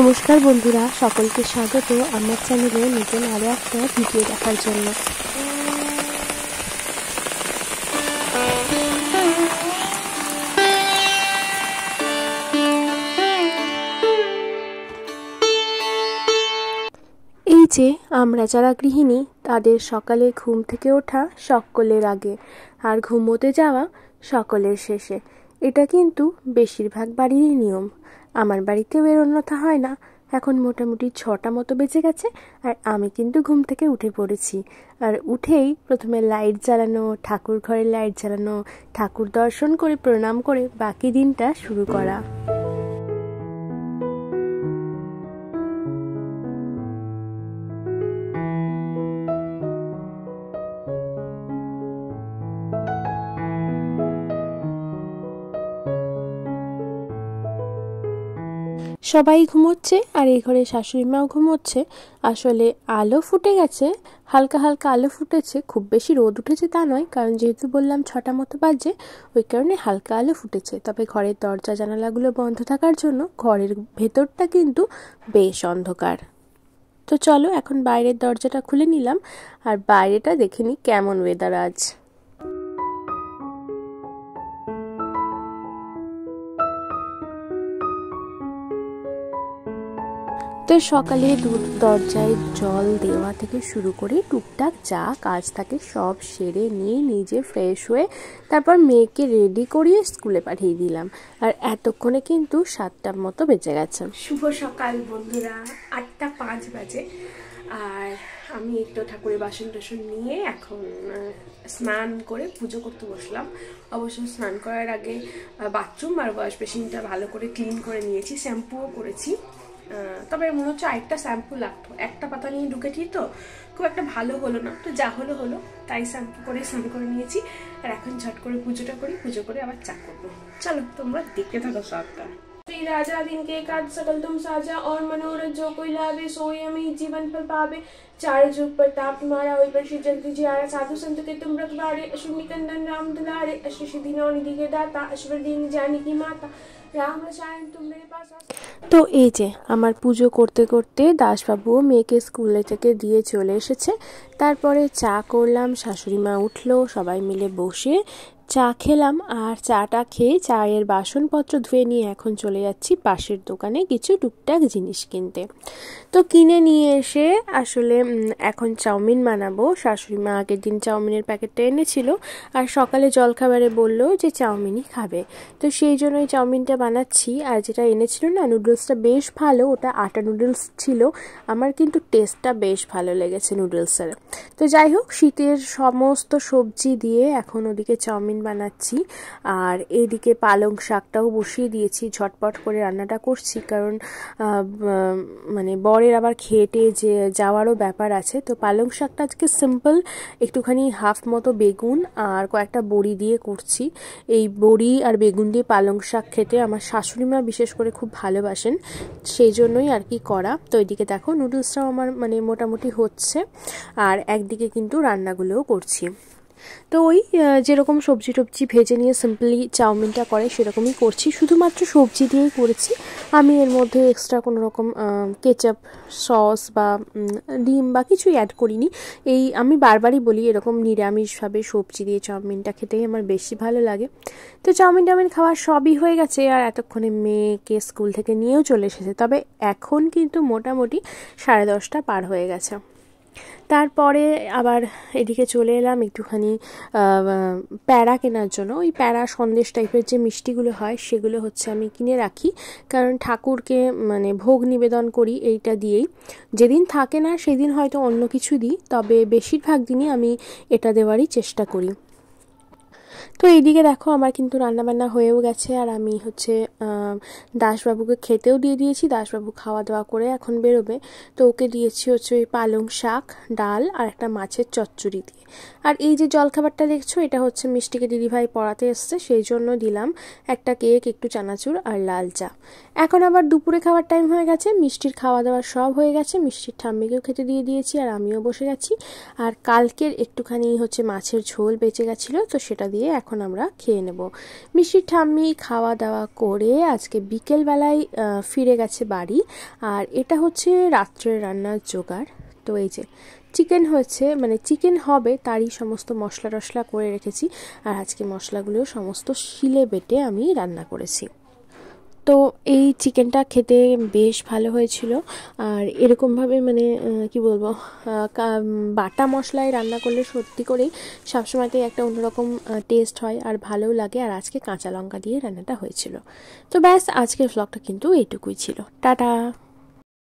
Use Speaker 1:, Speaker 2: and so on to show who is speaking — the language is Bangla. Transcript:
Speaker 1: নমস্কার বন্ধুরা সকলকে স্বাগত আমার চ্যানেলে নতুন আরও একটা ভিডিও দেখার জন্য এই যে আমরা যারা গৃহিণী তাদের সকালে ঘুম থেকে ওঠা সকলের আগে আর ঘুমোতে যাওয়া সকলের শেষে এটা কিন্তু বেশিরভাগ বাড়িরই নিয়ম আমার বাড়িতেও এর অন্যথা হয় না এখন মোটামুটি ছটা মতো বেজে গেছে আর আমি কিন্তু ঘুম থেকে উঠে পড়েছি আর উঠেই প্রথমে লাইট জ্বালানো ঠাকুর ঘরে লাইট জ্বালানো ঠাকুর দর্শন করে প্রণাম করে বাকি দিনটা শুরু করা সবাই ঘুমোচ্ছে আর এই ঘরে শাশুড়ি মাও ঘুমোচ্ছে আসলে আলো ফুটে গেছে হালকা হালকা আলো ফুটেছে খুব বেশি রোদ উঠেছে তা নয় কারণ যেহেতু বললাম ছটা মতো বাজে ওই কারণে হালকা আলো ফুটেছে তবে ঘরের দরজা জানালাগুলো বন্ধ থাকার জন্য ঘরের ভেতরটা কিন্তু বেশ অন্ধকার তো চলো এখন বাইরের দরজাটা খুলে নিলাম আর বাইরেটা দেখে নিই কেমন ওয়েদার আজ প্রত্যেক সকালে দুধ দরজায় জল দেওয়া থেকে শুরু করে টুকটাক যা কাজ থাকে সব সেরে নিয়ে নিজে ফ্রেশ হয়ে তারপর মেয়েকে রেডি করিয়ে স্কুলে পাঠিয়ে দিলাম আর এতক্ষণে কিন্তু সাতটার মতো বেঁচে গেছে শুভ সকাল বন্ধুরা আটটা পাঁচ বাজে আর আমি একটু ঠাকুরের বাসন টাসন নিয়ে এখন স্নান করে পুজো করতে বসলাম অবশ্য স্নান করার আগে বাথরুম আর ওয়াশ বেসিনটা ভালো করে ক্লিন করে নিয়েছি শ্যাম্পুও করেছি হ্যাঁ, তবে মনে হচ্ছে আরেকটা শ্যাম্পু লাগতো একটা পাতা নিয়ে ঢুকেছি তো খুব একটা ভালো হলো না তো যা হলো হলো তাই শ্যাম্পু করে স্নান করে নিয়েছি আর এখন ঝট করে পুজোটা করি পুজো করে আবার চা করবো চলো তোমরা দেখতে থাকো সবটা ही राजा दिन के एकाद सकल तुम साजा और मनोरथ जो कोई लावे सोई अमी जीवन फल पावे चार जुग ताप तुम्हारा हो पर श्री जल्दी जी आया साधु संत के तुम रखवारे अश्विनी कंदन राम दुलारे अश्व सिद्धि नौ निधि के दाता अश्वर दीन जानी की माता তো এই যে আমার পুজো করতে করতে দাসবাবু মেয়েকে স্কুলে থেকে দিয়ে চলে এসেছে তারপরে চা করলাম শাশুড়ি মা উঠলো সবাই মিলে বসে চা খেলাম আর চাটা খেয়ে চায়ের বাসনপত্র ধুয়ে নিয়ে এখন চলে যাচ্ছি পাশের দোকানে কিছু টুকটাক জিনিস কিনতে তো কিনে নিয়ে এসে আসলে এখন চাউমিন বানাবো শাশুড়ি মা আগের দিন চাউমিনের প্যাকেটটা এনেছিল আর সকালে জলখাবারে বললো যে চাউমিনই খাবে তো সেই জন্যই চাউমিনটা বানাচ্ছি আর যেটা এনেছিল না নুডলসটা বেশ ভালো ওটা আটা নুডলস ছিল আমার কিন্তু টেস্টটা বেশ ভালো লেগেছে নুডলসের তো যাই হোক শীতের সমস্ত সবজি দিয়ে এখন ওদিকে চাউমিন বানাচ্ছি আর এইদিকে পালং শাকটাও বসিয়ে দিয়েছি ঝটপট করে রান্নাটা করছি কারণ মানে বরের আবার খেটে যে যাওয়ারও ব্যাপার আছে তো পালং শাকটা আজকে সিম্পল একটুখানি হাফ মতো বেগুন আর কয়েকটা বড়ি দিয়ে করছি এই বড়ি আর বেগুন দিয়ে পালং শাক খেতে আমার শাশুড়িমা বিশেষ করে খুব ভালোবাসেন সেই জন্যই আর কি করা তো এদিকে দেখো নুডলসটাও আমার মানে মোটামুটি হচ্ছে আর একদিকে কিন্তু রান্নাগুলোও করছি তো ওই যেরকম সবজি টবজি ভেজে নিয়ে সিম্পলি চাউমিনটা করে সেরকমই করছি শুধুমাত্র সবজি দিয়েই করেছি আমি এর মধ্যে এক্সট্রা কোনো রকম কেচাপ সস বা ডিম বা কিছুই অ্যাড করিনি এই আমি বারবারই বলি এরকম নিরামিষভাবে সবজি দিয়ে চাউমিনটা খেতেই আমার বেশি ভালো লাগে তো চাউমিন টাউমিন খাওয়ার সবই হয়ে গেছে আর এতক্ষণে মেয়েকে স্কুল থেকে নিয়েও চলে এসেছে তবে এখন কিন্তু মোটামুটি সাড়ে দশটা পার হয়ে গেছে তারপরে আবার এদিকে চলে এলাম একটুখানি প্যাড়া কেনার জন্য ওই প্যাড়া সন্দেশ টাইপের যে মিষ্টিগুলো হয় সেগুলো হচ্ছে আমি কিনে রাখি কারণ ঠাকুরকে মানে ভোগ নিবেদন করি এইটা দিয়েই যেদিন থাকে না সেদিন হয়তো অন্য কিছু দিই তবে বেশিরভাগ দিনই আমি এটা দেওয়ারই চেষ্টা করি তো এইদিকে দেখো আমার কিন্তু রান্নাবান্না হয়েও গেছে আর আমি হচ্ছে দাসবাবুকে খেতেও দিয়ে দিয়েছি দাসবাবু খাওয়া দাওয়া করে এখন বেরোবে তো ওকে দিয়েছি হচ্ছে ওই পালং শাক ডাল আর একটা মাছের চচ্চড়ি দিয়ে আর এই যে জলখাবারটা দেখছো এটা হচ্ছে মিষ্টিকে দিদিভাই পড়াতে এসছে সেই জন্য দিলাম একটা কেক একটু চানাচুর আর লাল চা এখন আবার দুপুরে খাওয়ার টাইম হয়ে গেছে মিষ্টির খাওয়া দাওয়া সব হয়ে গেছে মিষ্টির ঠাম্মিকেও খেতে দিয়ে দিয়েছি আর আমিও বসে গেছি আর কালকের একটুখানি হচ্ছে মাছের ঝোল বেঁচে গেছিলো তো সেটা দিয়ে এখন আমরা খেয়ে নেব মিষ্টি ঠাম্মি খাওয়া দাওয়া করে আজকে বিকেলবেলায় ফিরে গেছে বাড়ি আর এটা হচ্ছে রাত্রের রান্নার জোগাড় তো এই যে চিকেন হয়েছে মানে চিকেন হবে তারই সমস্ত মশলা টশলা করে রেখেছি আর আজকে মশলাগুলো সমস্ত শিলে বেটে আমি রান্না করেছি তো এই চিকেনটা খেতে বেশ ভালো হয়েছিল আর এরকমভাবে মানে কি বলবো বাটা মশলায় রান্না করলে সত্যি করেই সবসময়তেই একটা অন্যরকম টেস্ট হয় আর ভালোও লাগে আর আজকে কাঁচা লঙ্কা দিয়ে রান্নাটা হয়েছিল তো ব্যাস আজকের ফ্লগটা কিন্তু এইটুকুই ছিল টাটা